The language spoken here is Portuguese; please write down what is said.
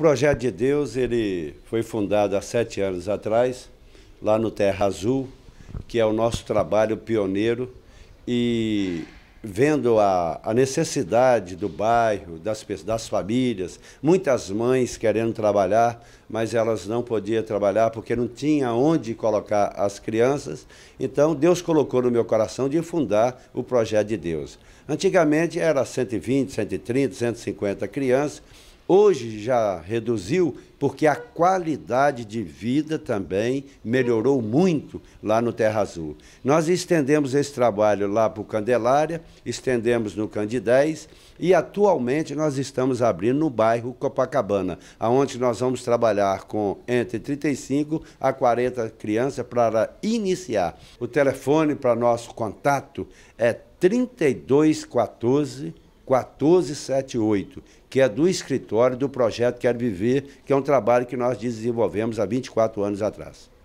Projeto de Deus ele foi fundado há sete anos atrás, lá no Terra Azul, que é o nosso trabalho pioneiro e vendo a, a necessidade do bairro, das, das famílias, muitas mães querendo trabalhar, mas elas não podiam trabalhar porque não tinha onde colocar as crianças. Então, Deus colocou no meu coração de fundar o Projeto de Deus. Antigamente era 120, 130, 150 crianças, Hoje já reduziu porque a qualidade de vida também melhorou muito lá no Terra Azul. Nós estendemos esse trabalho lá para o Candelária, estendemos no Candidez e atualmente nós estamos abrindo no bairro Copacabana, aonde nós vamos trabalhar com entre 35 a 40 crianças para iniciar. O telefone para nosso contato é 3214 1478, que é do escritório do projeto Quero Viver, que é um trabalho que nós desenvolvemos há 24 anos atrás.